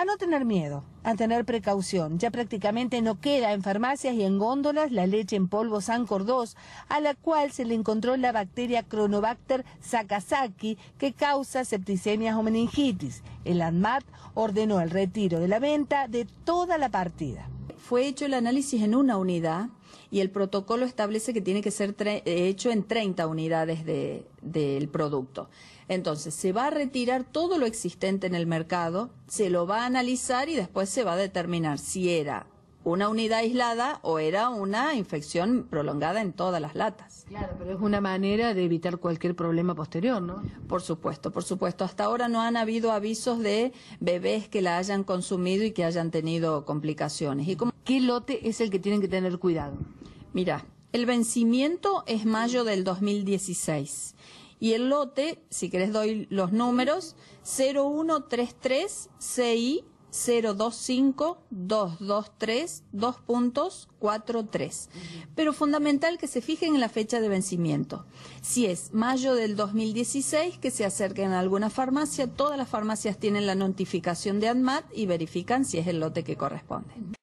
A no tener miedo, a tener precaución. Ya prácticamente no queda en farmacias y en góndolas la leche en polvo San 2, a la cual se le encontró la bacteria Cronobacter sakazaki que causa septicemias o meningitis. El ANMAT ordenó el retiro de la venta de toda la partida fue hecho el análisis en una unidad y el protocolo establece que tiene que ser hecho en 30 unidades del producto. Entonces, se va a retirar todo lo existente en el mercado, se lo va a analizar y después se va a determinar si era una unidad aislada o era una infección prolongada en todas las latas. Claro, pero es una manera de evitar cualquier problema posterior, ¿no? Por supuesto, por supuesto. Hasta ahora no han habido avisos de bebés que la hayan consumido y que hayan tenido complicaciones. ¿Y ¿Qué lote es el que tienen que tener cuidado? Mira, el vencimiento es mayo del 2016 y el lote, si querés doy los números, 0133 CI 025-223, 2.43. Pero fundamental que se fijen en la fecha de vencimiento. Si es mayo del 2016, que se acerquen a alguna farmacia, todas las farmacias tienen la notificación de ANMAT y verifican si es el lote que corresponde.